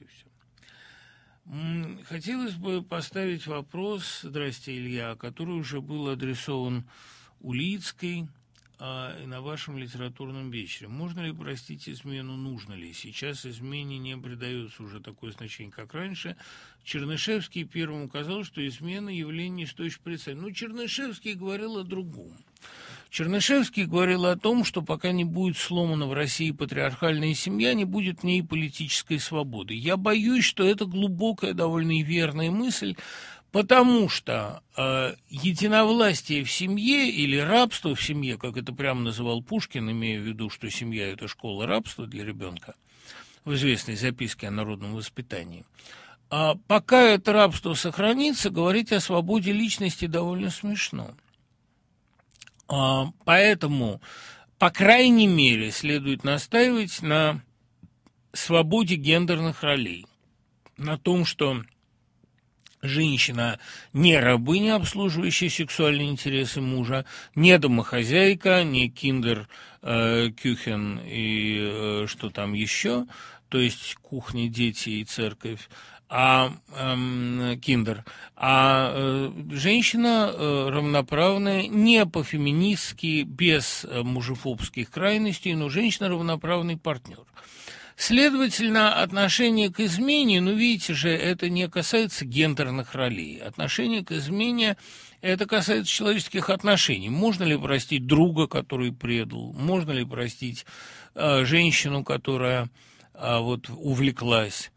и все. Хотелось бы поставить вопрос, здрасте, Илья, который уже был адресован Улицкой а, на вашем литературном вечере. Можно ли простить измену, нужно ли? Сейчас измене не придается уже такое значение, как раньше. Чернышевский первым указал, что измена явление, что еще представить. Но ну, Чернышевский говорил о другом – Чернышевский говорил о том, что пока не будет сломана в России патриархальная семья, не будет в ней политической свободы. Я боюсь, что это глубокая, довольно и верная мысль, Потому что э, единовластие в семье или рабство в семье, как это прямо называл Пушкин, имея в виду, что семья – это школа рабства для ребенка, в известной записке о народном воспитании, э, пока это рабство сохранится, говорить о свободе личности довольно смешно. А, поэтому, по крайней мере, следует настаивать на свободе гендерных ролей, на том, что женщина не рабыня, обслуживающая сексуальные интересы мужа, не домохозяйка, не киндер, э, кюхен и э, что там еще, то есть кухня, дети и церковь, а э, эм, киндер, а э, женщина э, равноправная, не по-феминистски, без э, мужефобских крайностей, но женщина равноправный партнер. Следовательно, отношение к измене, ну, видите же, это не касается гендерных ролей. Отношение к измене – это касается человеческих отношений. Можно ли простить друга, который предал? Можно ли простить э, женщину, которая э, вот увлеклась?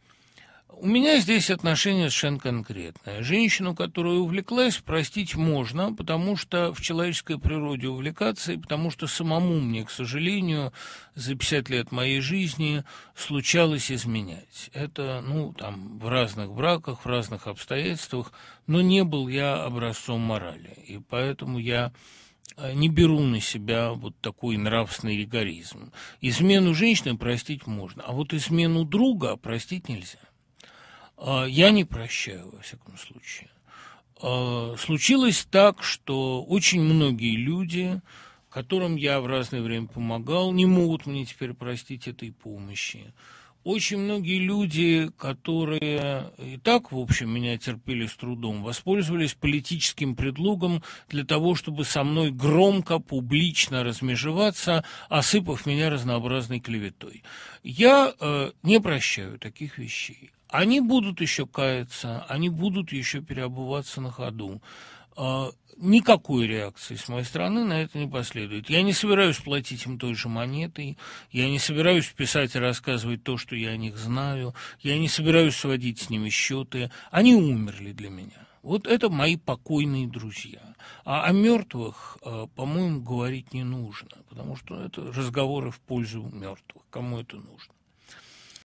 У меня здесь отношение совершенно конкретное. Женщину, которая увлеклась, простить можно, потому что в человеческой природе увлекаться, и потому что самому мне, к сожалению, за 50 лет моей жизни случалось изменять. Это, ну, там, в разных браках, в разных обстоятельствах, но не был я образцом морали, и поэтому я э, не беру на себя вот такой нравственный ригоризм. Измену женщины простить можно, а вот измену друга простить нельзя. А, я не прощаю, во всяком случае. А, случилось так, что очень многие люди, которым я в разное время помогал, не могут мне теперь простить этой помощи. Очень многие люди, которые и так, в общем, меня терпели с трудом, воспользовались политическим предлогом для того, чтобы со мной громко, публично размежеваться, осыпав меня разнообразной клеветой. Я э, не прощаю таких вещей. Они будут еще каяться, они будут еще переобуваться на ходу. А, никакой реакции с моей стороны на это не последует. Я не собираюсь платить им той же монетой, я не собираюсь писать и рассказывать то, что я о них знаю, я не собираюсь сводить с ними счеты. Они умерли для меня. Вот это мои покойные друзья. А о мертвых, а, по-моему, говорить не нужно, потому что это разговоры в пользу мертвых. Кому это нужно?